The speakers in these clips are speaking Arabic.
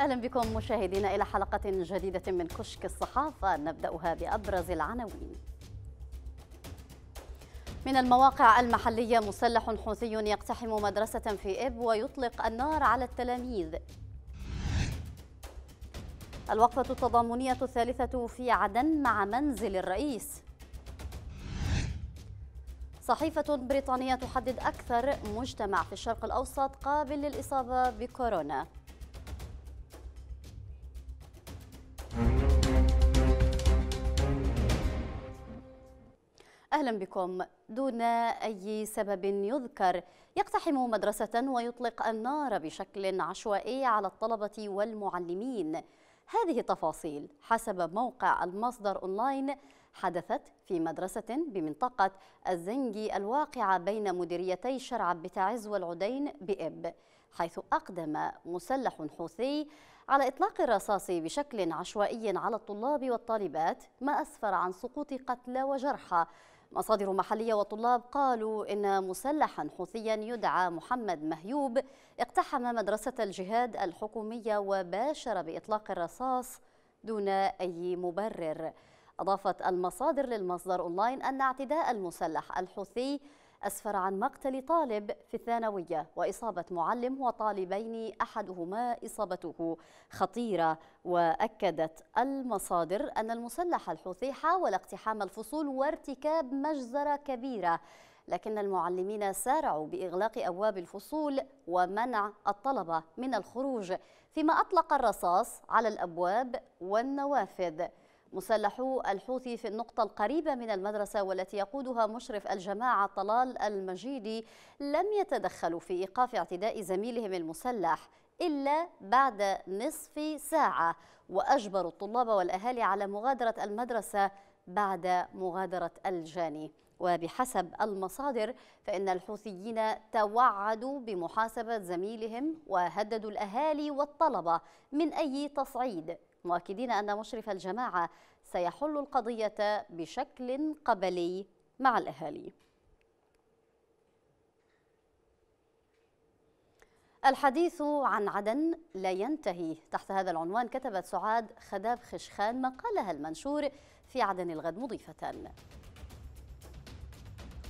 أهلا بكم مشاهدينا إلى حلقة جديدة من كشك الصحافة نبدأها بأبرز العناوين من المواقع المحلية مسلح حوثي يقتحم مدرسة في إب ويطلق النار على التلاميذ الوقفة التضامنية الثالثة في عدن مع منزل الرئيس صحيفة بريطانية تحدد أكثر مجتمع في الشرق الأوسط قابل للإصابة بكورونا أهلا بكم دون أي سبب يذكر يقتحم مدرسة ويطلق النار بشكل عشوائي على الطلبة والمعلمين هذه التفاصيل حسب موقع المصدر أونلاين حدثت في مدرسة بمنطقة الزنجي الواقعة بين مديريتي شرع بتعز والعدين بإب حيث أقدم مسلح حوثي على إطلاق الرصاص بشكل عشوائي على الطلاب والطالبات ما أسفر عن سقوط قتلى وجرحى مصادر محلية وطلاب قالوا إن مسلحا حوثيا يدعى محمد مهيوب اقتحم مدرسة الجهاد الحكومية وباشر بإطلاق الرصاص دون أي مبرر أضافت المصادر للمصدر أونلاين أن اعتداء المسلح الحوثي أسفر عن مقتل طالب في الثانوية وإصابة معلم وطالبين أحدهما إصابته خطيرة وأكدت المصادر أن المسلح الحوثي حاول اقتحام الفصول وارتكاب مجزرة كبيرة لكن المعلمين سارعوا بإغلاق أبواب الفصول ومنع الطلبة من الخروج فيما أطلق الرصاص على الأبواب والنوافذ مسلحو الحوثي في النقطة القريبة من المدرسة والتي يقودها مشرف الجماعة طلال المجيدي لم يتدخلوا في إيقاف اعتداء زميلهم المسلح إلا بعد نصف ساعة وأجبروا الطلاب والأهالي على مغادرة المدرسة بعد مغادرة الجاني وبحسب المصادر فإن الحوثيين توعدوا بمحاسبة زميلهم وهددوا الأهالي والطلبة من أي تصعيد مؤكدين أن مشرف الجماعة سيحل القضية بشكل قبلي مع الأهالي الحديث عن عدن لا ينتهي تحت هذا العنوان كتبت سعاد خداب خشخان مقالها المنشور في عدن الغد مضيفة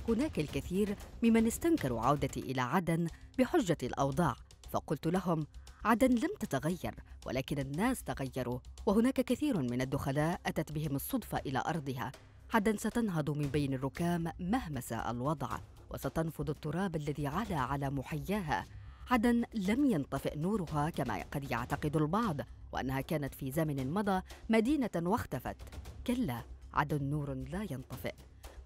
هناك الكثير ممن استنكروا عودتي إلى عدن بحجة الأوضاع فقلت لهم عدن لم تتغير ولكن الناس تغيروا وهناك كثير من الدخلاء أتت بهم الصدفة إلى أرضها عدن ستنهض من بين الركام مهما ساء الوضع وستنفض التراب الذي علا على محياها عدن لم ينطفئ نورها كما قد يعتقد البعض وانها كانت في زمن مضى مدينه واختفت كلا عدن نور لا ينطفئ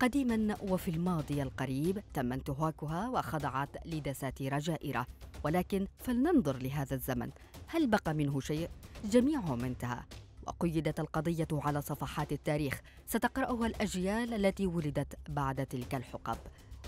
قديما وفي الماضي القريب تم انتهاكها وخضعت لدساتير جائرة ولكن فلننظر لهذا الزمن هل بقى منه شيء؟ جميعهم انتهى وقيدت القضية على صفحات التاريخ ستقرأها الأجيال التي ولدت بعد تلك الحقب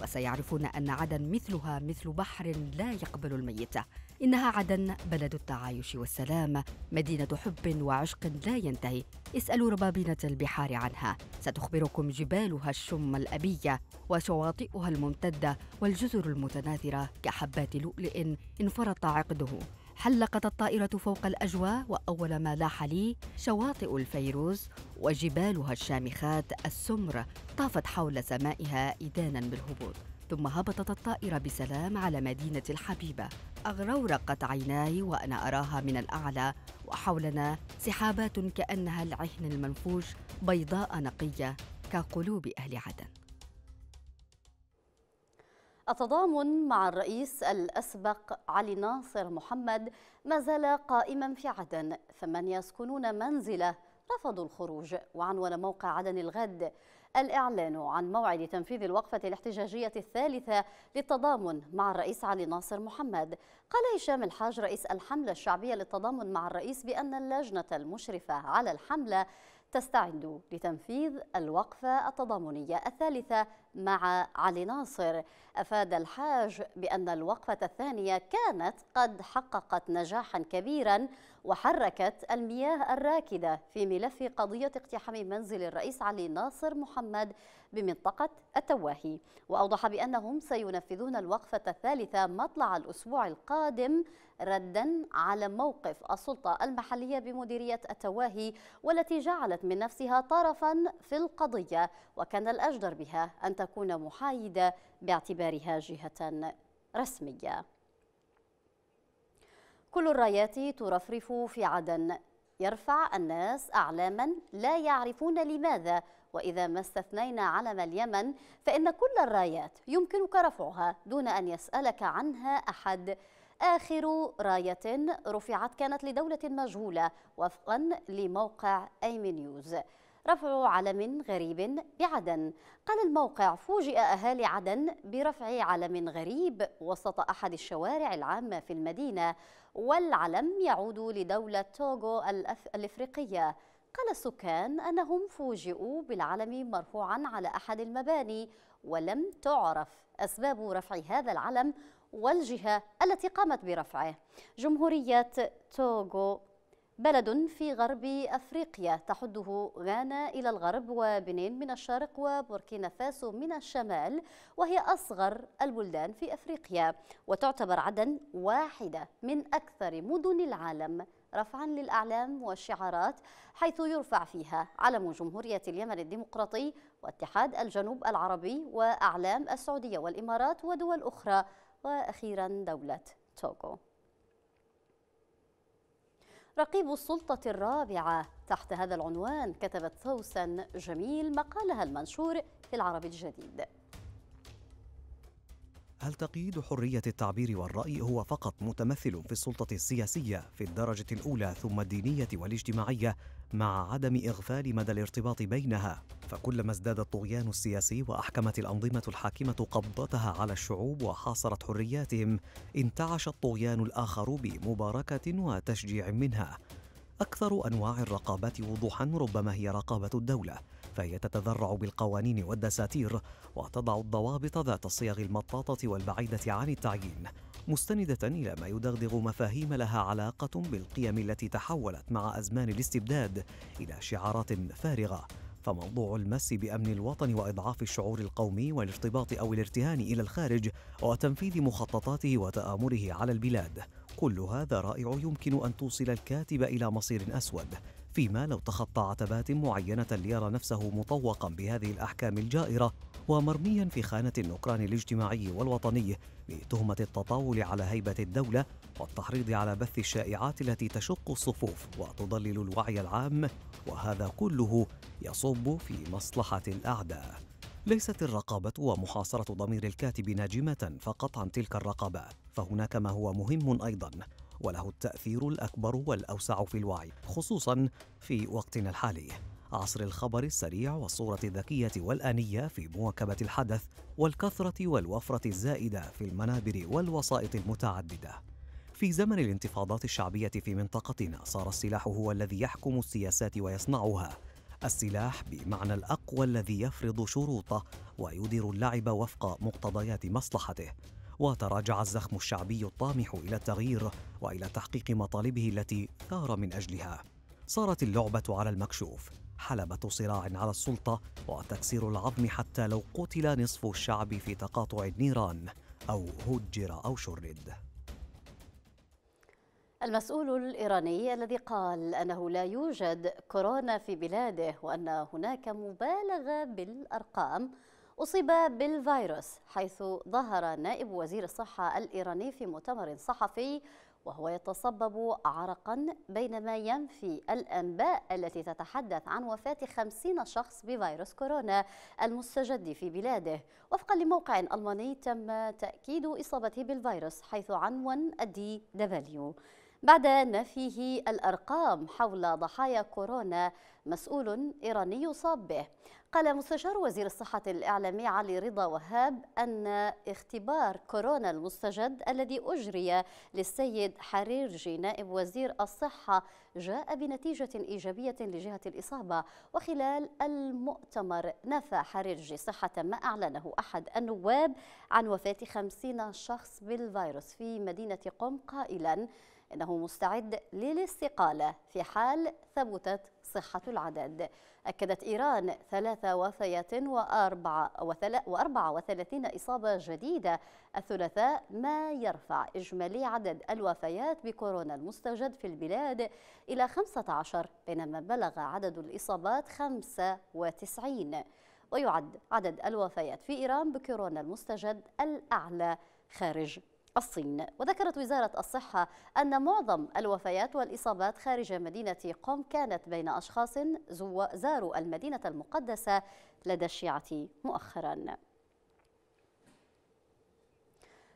وسيعرفون أن عدن مثلها مثل بحر لا يقبل الميت إنها عدن بلد التعايش والسلام مدينة حب وعشق لا ينتهي اسألوا ربابنه البحار عنها ستخبركم جبالها الشم الأبية وشواطئها الممتدة والجزر المتناثرة كحبات لؤلؤ انفرط عقده حلقت الطائرة فوق الأجواء وأول ما لاح لي شواطئ الفيروز وجبالها الشامخات السمر طافت حول سمائها إدانا بالهبوط ثم هبطت الطائرة بسلام على مدينة الحبيبة أغرورقت عيناي وأنا أراها من الأعلى وحولنا سحابات كأنها العهن المنفوش بيضاء نقية كقلوب أهل عدن التضامن مع الرئيس الأسبق علي ناصر محمد ما زال قائما في عدن فمن يسكنون منزله رفضوا الخروج وعنون موقع عدن الغد الإعلان عن موعد تنفيذ الوقفة الاحتجاجية الثالثة للتضامن مع الرئيس علي ناصر محمد قال هشام الحاج رئيس الحملة الشعبية للتضامن مع الرئيس بأن اللجنة المشرفة على الحملة تستعد لتنفيذ الوقفة التضامنية الثالثة مع علي ناصر أفاد الحاج بأن الوقفة الثانية كانت قد حققت نجاحا كبيرا وحركت المياه الراكدة في ملف قضية اقتحام منزل الرئيس علي ناصر محمد بمنطقة التواهي وأوضح بأنهم سينفذون الوقفة الثالثة مطلع الأسبوع القادم ردا على موقف السلطة المحلية بمديرية التواهي والتي جعلت من نفسها طرفا في القضية وكان الأجدر بها أن تكون محايدة باعتبارها جهة رسمية كل الرايات ترفرف في عدن يرفع الناس أعلاما لا يعرفون لماذا وإذا ما استثنينا علم اليمن فإن كل الرايات يمكنك رفعها دون أن يسألك عنها أحد آخر راية رفعت كانت لدولة مجهولة وفقا لموقع أيمي نيوز رفع علم غريب بعدن قال الموقع فوجئ أهالي عدن برفع علم غريب وسط أحد الشوارع العامة في المدينة والعلم يعود لدولة توغو الأف... الإفريقية قال السكان أنهم فوجئوا بالعلم مرفوعا على أحد المباني ولم تعرف أسباب رفع هذا العلم والجهة التي قامت برفعه جمهورية توغو بلد في غرب أفريقيا تحده غانا إلى الغرب وبنين من الشرق وبوركينا فاسو من الشمال وهي أصغر البلدان في أفريقيا وتعتبر عدن واحدة من أكثر مدن العالم رفعا للأعلام والشعارات حيث يرفع فيها علم جمهورية اليمن الديمقراطي واتحاد الجنوب العربي وأعلام السعودية والإمارات ودول أخرى وأخيرا دولة توغو رقيب السلطة الرابعة تحت هذا العنوان كتبت سوسن جميل مقالها المنشور في العربي الجديد هل تقييد حرية التعبير والرأي هو فقط متمثل في السلطة السياسية في الدرجة الأولى ثم الدينية والاجتماعية مع عدم إغفال مدى الارتباط بينها؟ فكلما ازداد الطغيان السياسي وأحكمت الأنظمة الحاكمة قبضتها على الشعوب وحاصرت حرياتهم، انتعش الطغيان الآخر بمباركة وتشجيع منها، أكثر أنواع الرقابات وضوحا ربما هي رقابة الدولة فهي تتذرع بالقوانين والدساتير وتضع الضوابط ذات الصيغ المطاطة والبعيدة عن التعيين مستندة إلى ما يدغدغ مفاهيم لها علاقة بالقيم التي تحولت مع أزمان الاستبداد إلى شعارات فارغة فموضوع المس بامن الوطن واضعاف الشعور القومي والارتباط او الارتهان الى الخارج وتنفيذ مخططاته وتامره على البلاد كل هذا رائع يمكن أن توصل الكاتب إلى مصير أسود فيما لو تخطى عتبات معينة ليرى نفسه مطوقا بهذه الأحكام الجائرة ومرميا في خانة النكران الاجتماعي والوطني بتهمة التطاول على هيبة الدولة والتحريض على بث الشائعات التي تشق الصفوف وتضلل الوعي العام وهذا كله يصب في مصلحة الأعداء ليست الرقابة ومحاصرة ضمير الكاتب ناجمة فقط عن تلك الرقابات فهناك ما هو مهم ايضا وله التاثير الاكبر والاوسع في الوعي خصوصا في وقتنا الحالي عصر الخبر السريع والصوره الذكيه والانيه في مواكبه الحدث والكثره والوفره الزائده في المنابر والوسائط المتعدده في زمن الانتفاضات الشعبيه في منطقتنا صار السلاح هو الذي يحكم السياسات ويصنعها السلاح بمعنى الاقوى الذي يفرض شروطه ويدير اللعب وفق مقتضيات مصلحته وتراجع الزخم الشعبي الطامح الى التغيير والى تحقيق مطالبه التي ثار من اجلها صارت اللعبه على المكشوف حلبه صراع على السلطه وتكسير العظم حتى لو قتل نصف الشعب في تقاطع النيران او هجر او شرد المسؤول الإيراني الذي قال أنه لا يوجد كورونا في بلاده وأن هناك مبالغة بالأرقام أصيب بالفيروس حيث ظهر نائب وزير الصحة الإيراني في مؤتمر صحفي وهو يتصبب عرقا بينما ينفي الأنباء التي تتحدث عن وفاة خمسين شخص بفيروس كورونا المستجد في بلاده وفقا لموقع ألماني تم تأكيد إصابته بالفيروس حيث عنون الدي دبليو بعد نفيه الأرقام حول ضحايا كورونا مسؤول إيراني يصاب به قال مستشار وزير الصحة الإعلامي علي رضا وهاب أن اختبار كورونا المستجد الذي أجري للسيد حريرجي نائب وزير الصحة جاء بنتيجة إيجابية لجهة الإصابة وخلال المؤتمر نفى حريرجي صحة ما أعلنه أحد النواب عن وفاة خمسين شخص بالفيروس في مدينة قم قائلاً أنه مستعد للاستقالة في حال ثبتت صحة العدد أكدت إيران ثلاث وفيات وأربعة وأربعة وثلاثين إصابة جديدة الثلاثاء ما يرفع إجمالي عدد الوفيات بكورونا المستجد في البلاد إلى 15 بينما بلغ عدد الإصابات 95 ويعد عدد الوفيات في إيران بكورونا المستجد الأعلى خارج الصين وذكرت وزارة الصحة أن معظم الوفيات والإصابات خارج مدينة قم كانت بين أشخاص زاروا المدينة المقدسة لدى الشيعة مؤخراً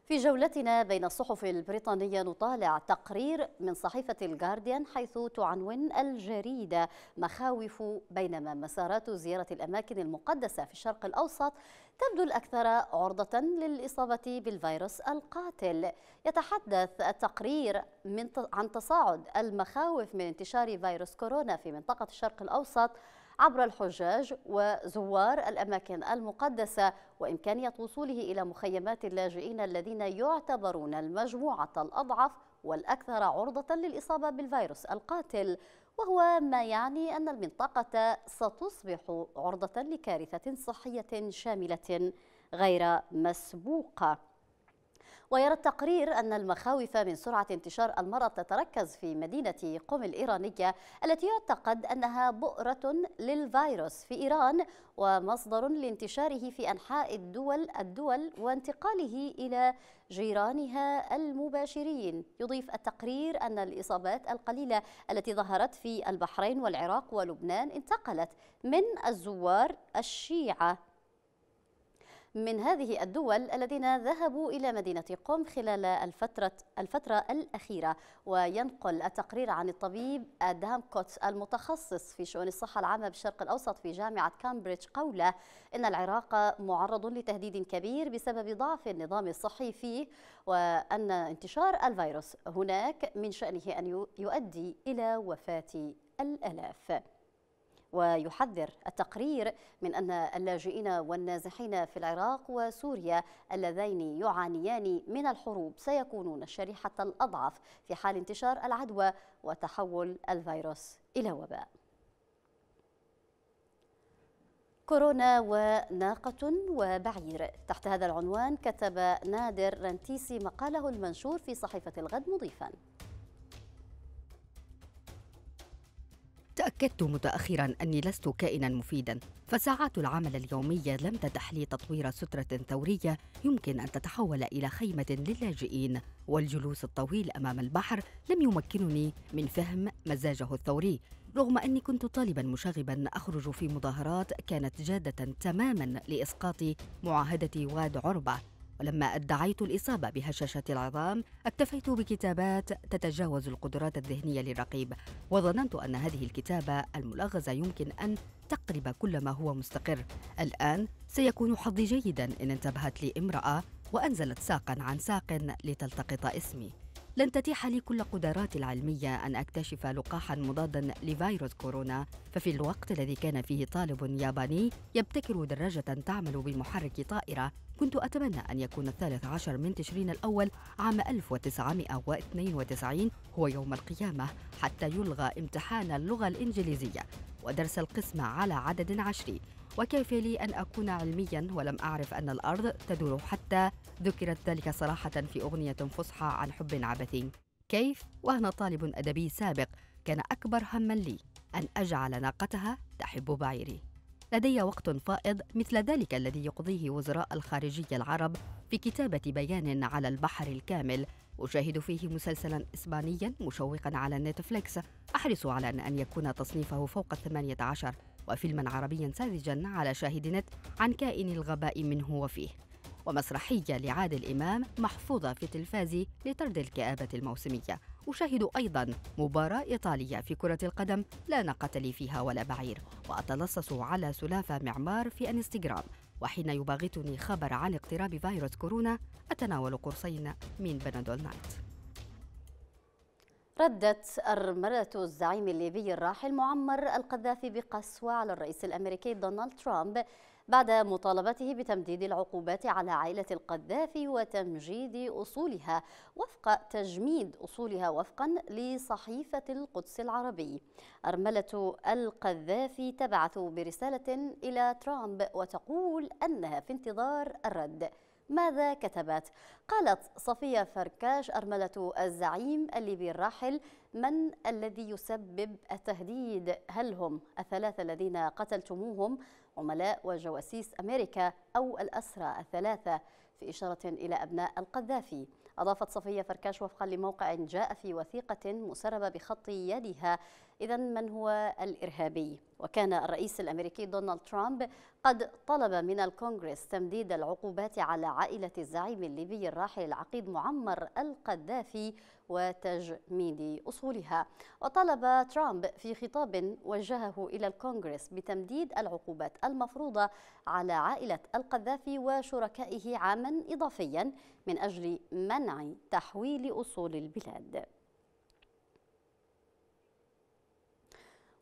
في جولتنا بين الصحف البريطانية نطالع تقرير من صحيفة الجارديان حيث تعنون الجريدة مخاوف بينما مسارات زيارة الأماكن المقدسة في الشرق الأوسط تبدو الأكثر عرضة للإصابة بالفيروس القاتل يتحدث التقرير من عن تصاعد المخاوف من انتشار فيروس كورونا في منطقة الشرق الأوسط عبر الحجاج وزوار الأماكن المقدسة وإمكانية وصوله إلى مخيمات اللاجئين الذين يعتبرون المجموعة الأضعف والأكثر عرضة للإصابة بالفيروس القاتل وهو ما يعني أن المنطقة ستصبح عرضة لكارثة صحية شاملة غير مسبوقة ويرى التقرير أن المخاوف من سرعة انتشار المرض تتركز في مدينة قم الإيرانية التي يعتقد أنها بؤرة للفيروس في إيران ومصدر لانتشاره في أنحاء الدول الدول وانتقاله إلى جيرانها المباشرين يضيف التقرير أن الإصابات القليلة التي ظهرت في البحرين والعراق ولبنان انتقلت من الزوار الشيعة من هذه الدول الذين ذهبوا إلى مدينة قم خلال الفترة, الفترة الأخيرة وينقل التقرير عن الطبيب أدام كوتس المتخصص في شؤون الصحة العامة بالشرق الأوسط في جامعة كامبريدج قوله إن العراق معرض لتهديد كبير بسبب ضعف النظام الصحي فيه وأن انتشار الفيروس هناك من شأنه أن يؤدي إلى وفاة الألاف ويحذر التقرير من أن اللاجئين والنازحين في العراق وسوريا اللذين يعانيان من الحروب سيكونون الشريحة الأضعف في حال انتشار العدوى وتحول الفيروس إلى وباء كورونا وناقة وبعير تحت هذا العنوان كتب نادر رنتيسي مقاله المنشور في صحيفة الغد مضيفاً تأكدت متأخرا أني لست كائنا مفيدا فساعات العمل اليومية لم تتح لي تطوير سترة ثورية يمكن أن تتحول إلى خيمة للاجئين والجلوس الطويل أمام البحر لم يمكنني من فهم مزاجه الثوري رغم أني كنت طالبا مشاغبا أخرج في مظاهرات كانت جادة تماما لإسقاط معاهدة واد عربة ولما ادعيت الإصابة بهشاشة العظام اكتفيت بكتابات تتجاوز القدرات الذهنية للرقيب وظننت أن هذه الكتابة الملغزة يمكن أن تقرب كل ما هو مستقر الآن سيكون حظي جيدا إن انتبهت لي امرأة وأنزلت ساقا عن ساق لتلتقط اسمي لن تتيح لي كل قدراتي العلمية أن أكتشف لقاحا مضادا لفيروس كورونا ففي الوقت الذي كان فيه طالب ياباني يبتكر دراجة تعمل بمحرك طائرة كنت أتمنى أن يكون الثالث عشر من تشرين الأول عام 1992 هو يوم القيامة حتى يلغى امتحان اللغة الإنجليزية ودرس القسمة على عدد عشري وكيف لي أن أكون علميا ولم أعرف أن الأرض تدور حتى ذكرت ذلك صراحة في أغنية فصحى عن حب عبثي كيف وأنا طالب أدبي سابق كان أكبر هما لي أن أجعل ناقتها تحب بعيري لدي وقت فائض مثل ذلك الذي يقضيه وزراء الخارجية العرب في كتابة بيان على البحر الكامل أشاهد فيه مسلسلا إسبانيا مشوقا على نتفليكس أحرص على أن يكون تصنيفه فوق الثمانية عشر وفيلما عربيا ساذجا على شاهد نت عن كائن الغباء منه وفيه ومسرحية لعادل إمام محفوظة في تلفازي لطرد الكآبة الموسمية أشاهد أيضا مباراة إيطالية في كرة القدم لا ناقة لي فيها ولا بعير وأتلصص على سلافة معمار في انستغرام وحين يباغتني خبر عن اقتراب فيروس كورونا أتناول قرصين من بنادول نايت ردت المرأة الزعيم الليبي الراحل معمر القذافي بقسوة على الرئيس الأمريكي دونالد ترامب بعد مطالبته بتمديد العقوبات على عائلة القذافي وتمجيد أصولها وفق تجميد أصولها وفقا لصحيفة القدس العربي أرملة القذافي تبعث برسالة إلى ترامب وتقول أنها في انتظار الرد ماذا كتبت؟ قالت صفية فركاش أرملة الزعيم الليبي الراحل من الذي يسبب التهديد؟ هل هم الثلاثة الذين قتلتموهم عملاء وجواسيس أمريكا أو الأسرى الثلاثة في إشارة إلى أبناء القذافي أضافت صفية فركاش وفقا لموقع جاء في وثيقة مسربة بخط يدها إذا من هو الإرهابي وكان الرئيس الامريكي دونالد ترامب قد طلب من الكونغرس تمديد العقوبات على عائله الزعيم الليبي الراحل العقيد معمر القذافي وتجميد اصولها وطلب ترامب في خطاب وجهه الى الكونغرس بتمديد العقوبات المفروضه على عائله القذافي وشركائه عاما اضافيا من اجل منع تحويل اصول البلاد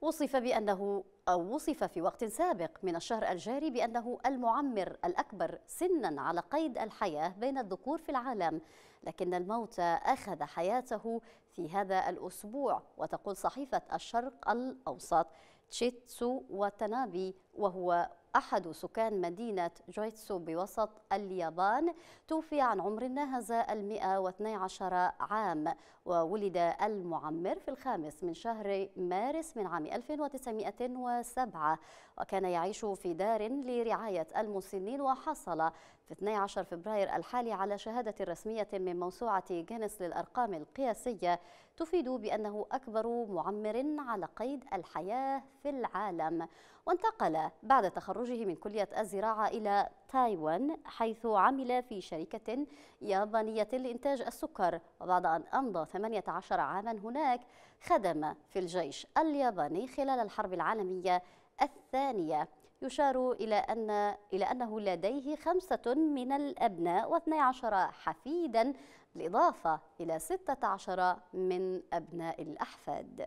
وصف بأنه أو وصف في وقت سابق من الشهر الجاري بأنه المعمر الأكبر سنا على قيد الحياة بين الذكور في العالم لكن الموت أخذ حياته في هذا الأسبوع وتقول صحيفة الشرق الأوسط تشيتسو واتنابي وهو أحد سكان مدينة جويتسو بوسط اليابان توفي عن عمر ناهز المئة واثني عشر عام وولد المعمر في الخامس من شهر مارس من عام 1907 وكان يعيش في دار لرعاية المسنين وحصل في 12 فبراير الحالي على شهادة رسمية من موسوعة جينيس للأرقام القياسية تفيد بأنه أكبر معمر على قيد الحياة في العالم وانتقل بعد تخرجه من كلية الزراعة إلى تايوان حيث عمل في شركة يابانية لإنتاج السكر وبعد أن أمضى 18 عاما هناك خدم في الجيش الياباني خلال الحرب العالمية الثانية يشار إلى, أن إلى أنه لديه خمسة من الأبناء واثني عشر حفيدا بالإضافة إلى ستة عشر من أبناء الأحفاد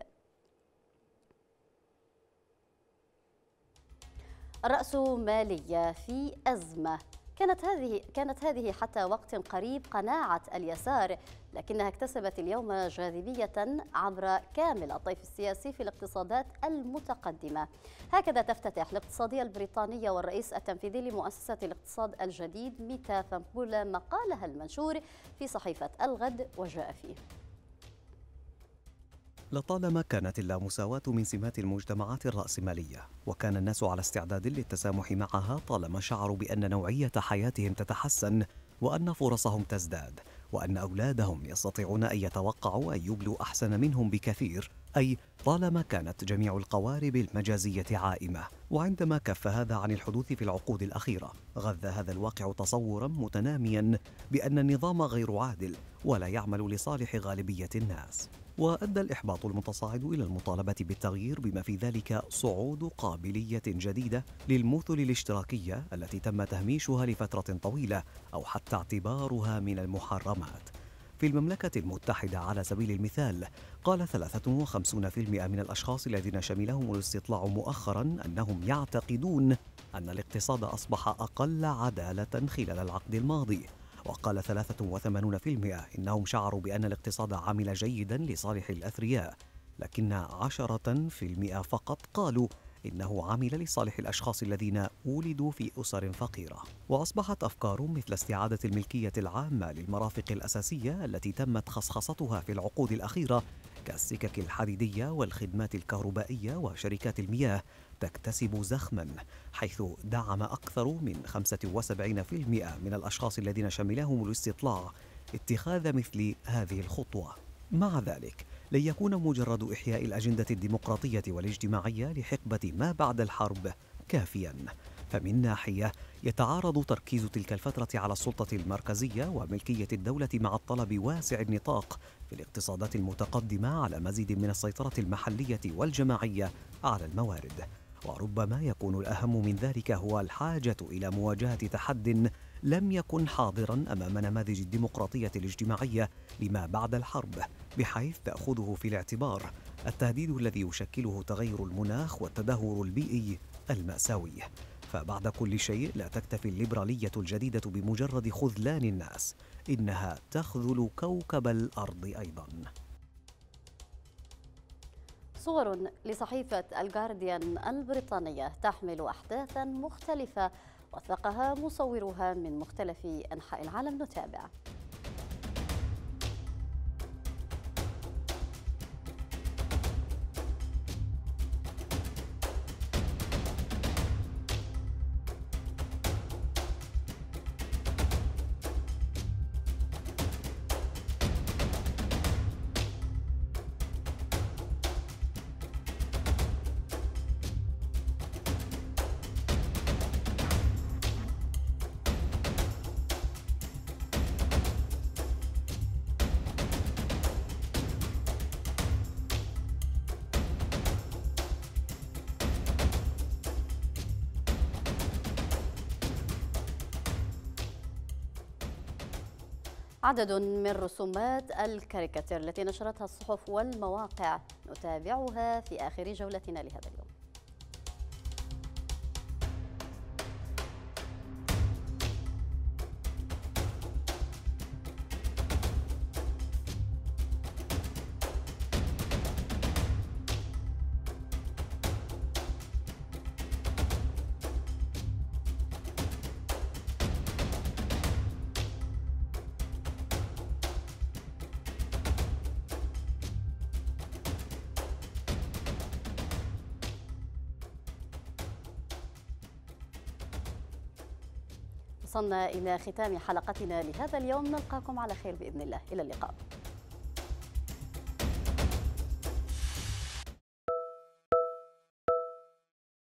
الرأسمالية في أزمة كانت هذه كانت هذه حتى وقت قريب قناعة اليسار لكنها اكتسبت اليوم جاذبية عبر كامل الطيف السياسي في الاقتصادات المتقدمة هكذا تفتتح الاقتصادية البريطانية والرئيس التنفيذي لمؤسسة الاقتصاد الجديد ميتا فامبولا مقالها المنشور في صحيفة الغد وجاء فيه لطالما كانت اللامساواة من سمات المجتمعات الرأسمالية، وكان الناس على استعداد للتسامح معها طالما شعروا بأن نوعية حياتهم تتحسن وأن فرصهم تزداد، وأن أولادهم يستطيعون أن يتوقعوا أن يبلوا أحسن منهم بكثير، أي طالما كانت جميع القوارب المجازية عائمة، وعندما كف هذا عن الحدوث في العقود الأخيرة، غذى هذا الواقع تصورا متناميا بأن النظام غير عادل ولا يعمل لصالح غالبية الناس. وأدى الإحباط المتصاعد إلى المطالبة بالتغيير بما في ذلك صعود قابلية جديدة للمثل الاشتراكية التي تم تهميشها لفترة طويلة أو حتى اعتبارها من المحرمات في المملكة المتحدة على سبيل المثال قال 53% من الأشخاص الذين شملهم الاستطلاع مؤخرا أنهم يعتقدون أن الاقتصاد أصبح أقل عدالة خلال العقد الماضي وقال 83% إنهم شعروا بأن الاقتصاد عمل جيدا لصالح الأثرياء لكن 10% فقط قالوا إنه عمل لصالح الأشخاص الذين ولدوا في أسر فقيرة وأصبحت أفكار مثل استعادة الملكية العامة للمرافق الأساسية التي تمت خصخصتها في العقود الأخيرة كالسكك الحديدية والخدمات الكهربائية وشركات المياه تكتسب زخما حيث دعم أكثر من 75% من الأشخاص الذين شملهم الاستطلاع اتخاذ مثل هذه الخطوة مع ذلك لن يكون مجرد إحياء الأجندة الديمقراطية والاجتماعية لحقبة ما بعد الحرب كافيا فمن ناحية يتعارض تركيز تلك الفترة على السلطة المركزية وملكية الدولة مع الطلب واسع النطاق في الاقتصادات المتقدمة على مزيد من السيطرة المحلية والجماعية على الموارد وربما يكون الأهم من ذلك هو الحاجة إلى مواجهة تحد لم يكن حاضرا أمام نماذج الديمقراطية الاجتماعية لما بعد الحرب بحيث تأخذه في الاعتبار التهديد الذي يشكله تغير المناخ والتدهور البيئي المأساوي فبعد كل شيء لا تكتفي الليبرالية الجديدة بمجرد خذلان الناس إنها تخذل كوكب الأرض أيضاً صور لصحيفة الجارديان البريطانية تحمل أحداثا مختلفة وثقها مصورها من مختلف أنحاء العالم نتابع عدد من رسومات الكاريكاتير التي نشرتها الصحف والمواقع نتابعها في آخر جولتنا لهذا اليوم وصلنا إلى ختام حلقتنا لهذا اليوم نلقاكم على خير بإذن الله إلى اللقاء